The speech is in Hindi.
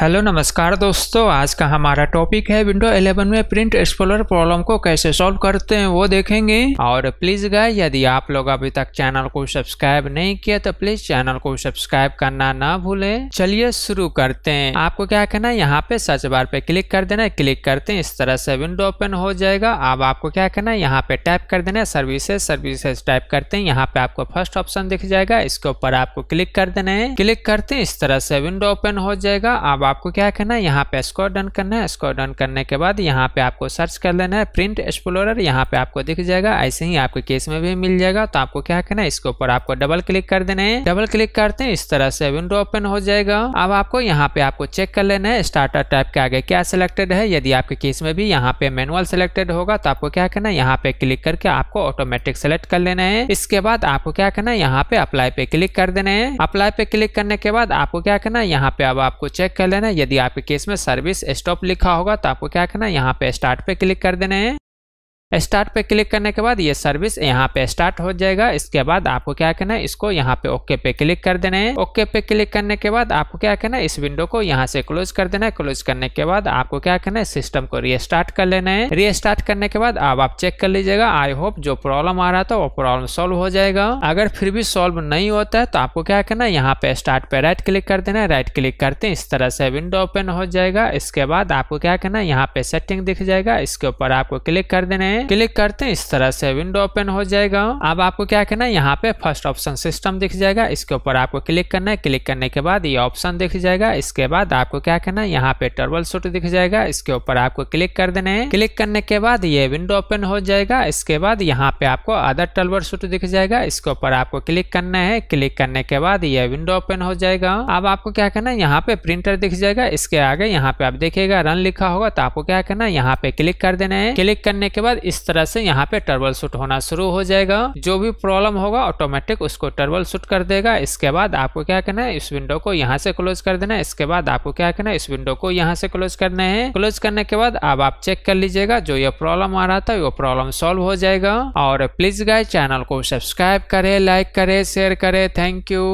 हेलो नमस्कार दोस्तों आज का हमारा टॉपिक है विंडो 11 में प्रिंट एक्सप्लोरर प्रॉब्लम को कैसे सॉल्व करते हैं वो देखेंगे और प्लीज गाय यदि आप लोग अभी तक चैनल को सब्सक्राइब नहीं किया तो प्लीज चैनल को सब्सक्राइब करना ना भूलें चलिए शुरू करते हैं आपको क्या करना है यहाँ पे सर्च बार पे क्लिक कर देना क्लिक करते हैं इस तरह से विंडो ओपन हो जाएगा अब आपको क्या करना है यहाँ पे टाइप कर देना है सर्विसेज सर्विसेज टाइप करते हैं यहाँ पे आपको फर्स्ट ऑप्शन दिख जाएगा इसके ऊपर आपको क्लिक कर देना है क्लिक करते हैं इस तरह से विंडो ओपन हो जाएगा अब आपको क्या करना है यहाँ पे स्कोर डन करना है स्कोर डन करने के बाद यहाँ पे आपको सर्च कर लेना है प्रिंट एक्सप्लोरर यहाँ पे आपको दिख जाएगा ऐसे ही आपके केस में भी मिल जाएगा तो आपको क्या करना है इसके ऊपर आपको डबल क्लिक कर देना है डबल क्लिक करते हैं इस तरह से विंडो ओपन हो जाएगा अब आपको यहाँ पे आपको चेक कर लेना है स्टार्टर टाइप के आगे क्या सिलेक्टेड है यदि आपके केस में भी यहाँ पे मैनुअल सिलेक्टेड होगा तो आपको क्या करना है यहाँ पे क्लिक करके आपको ऑटोमेटिक सेलेक्ट कर लेना है इसके बाद आपको क्या करना है यहाँ पे अप्लाई पे क्लिक कर देना है अप्लाई पे क्लिक करने के बाद आपको क्या करना है यहाँ पे अब आपको चेक कर लेना देना है यदि आपके केस में सर्विस स्टॉप लिखा होगा तो आपको क्या करना है यहाँ पे स्टार्ट पे क्लिक कर देना है स्टार्ट पे क्लिक करने के बाद ये सर्विस यहाँ पे स्टार्ट हो जाएगा इसके बाद आपको क्या करना है इसको यहाँ पे ओके पे क्लिक कर देना है ओके पे क्लिक करने के बाद आपको क्या करना है इस विंडो को यहाँ से क्लोज कर देना है क्लोज करने के बाद आपको क्या करना है सिस्टम को रीस्टार्ट कर लेना है रीस्टार्ट करने के बाद अब आप चेक कर लीजिएगा आई होप जो प्रॉब्लम आ रहा था वो प्रॉब्लम सोल्व हो जाएगा अगर फिर भी सोल्व नहीं होता है तो आपको क्या करना है यहाँ पे स्टार्ट पे राइट क्लिक कर देना है राइट क्लिक करते हैं इस तरह से विंडो ओपन हो जाएगा इसके बाद आपको क्या करना है यहाँ पे सेटिंग दिख जाएगा इसके ऊपर आपको क्लिक कर देना है में क्लिक करते हैं इस तरह से विंडो ओपन हो जाएगा अब आपको क्या करना है यहाँ पे फर्स्ट ऑप्शन सिस्टम दिख जाएगा इसके ऊपर आपको क्लिक करना है क्लिक करने के बाद ये ऑप्शन दिख जाएगा इसके बाद आपको क्या करना है यहाँ पे टर्बल सूट दिख जाएगा इसके ऊपर आपको क्लिक कर देना है क्लिक करने के बाद ये विंडो ओपन हो जाएगा इसके बाद यहाँ पे आपको अदर टर्बल सूट दिख जाएगा इसके ऊपर आपको क्लिक करना है क्लिक करने के बाद ये विंडो ओपन हो जाएगा अब आपको क्या करना है यहाँ पे प्रिंटर दिख जाएगा इसके आगे यहाँ पे आप देखिएगा रन लिखा होगा तो आपको क्या करना है यहाँ पे क्लिक कर देना है क्लिक करने के बाद इस तरह से यहाँ पे टर्बल शूट होना शुरू हो जाएगा जो भी प्रॉब्लम होगा ऑटोमेटिक उसको टर्बल शूट कर देगा इसके बाद आपको क्या करना है इस विंडो को यहाँ से क्लोज कर देना है इसके बाद आपको क्या करना है इस विंडो को यहाँ से क्लोज करना है क्लोज करने के बाद अब आप चेक कर लीजिएगा जो ये प्रॉब्लम आ रहा था वो प्रॉब्लम सॉल्व हो जाएगा और प्लीज गाय चैनल को सब्सक्राइब करे लाइक करे शेयर करे थैंक यू